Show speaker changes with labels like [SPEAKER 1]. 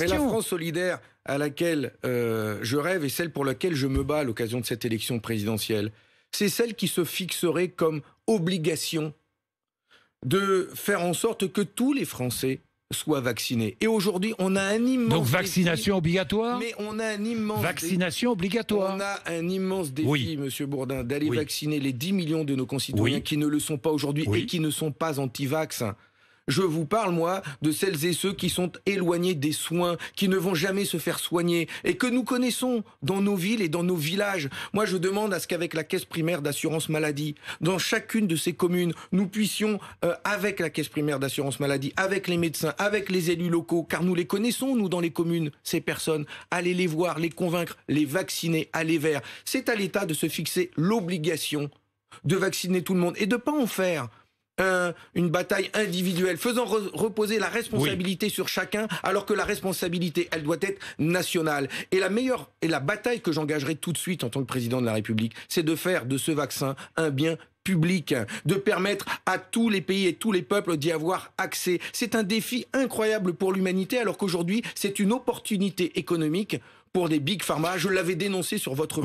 [SPEAKER 1] Mais la France solidaire à laquelle euh, je rêve et celle pour laquelle je me bats à l'occasion de cette élection présidentielle, c'est celle qui se fixerait comme obligation de faire en sorte que tous les Français soient vaccinés. Et aujourd'hui, on a un immense Donc vaccination obligatoire Mais
[SPEAKER 2] on a un immense Vaccination
[SPEAKER 1] obligatoire On a un immense défi, monsieur Bourdin, d'aller vacciner les 10 millions de nos concitoyens qui ne le sont pas aujourd'hui et qui ne sont pas anti-vax. Je vous parle, moi, de celles et ceux qui sont éloignés des soins, qui ne vont jamais se faire soigner et que nous connaissons dans nos villes et dans nos villages. Moi, je demande à ce qu'avec la caisse primaire d'assurance maladie, dans chacune de ces communes, nous puissions, euh, avec la caisse primaire d'assurance maladie, avec les médecins, avec les élus locaux, car nous les connaissons, nous, dans les communes, ces personnes, aller les voir, les convaincre, les vacciner, aller vers. C'est à l'État de se fixer l'obligation de vacciner tout le monde et de ne pas en faire un, euh, une bataille individuelle, faisant reposer la responsabilité sur chacun, alors que la responsabilité, elle doit être nationale. Et la meilleure et la bataille que j'engagerai tout de suite en tant que président de la République, c'est de faire de ce vaccin un bien public, de permettre à tous les pays et tous les peuples d'y avoir accès. C'est un défi incroyable pour l'humanité, alors qu'aujourd'hui, c'est une opportunité économique pour des big pharma. Je l'avais dénoncé sur votre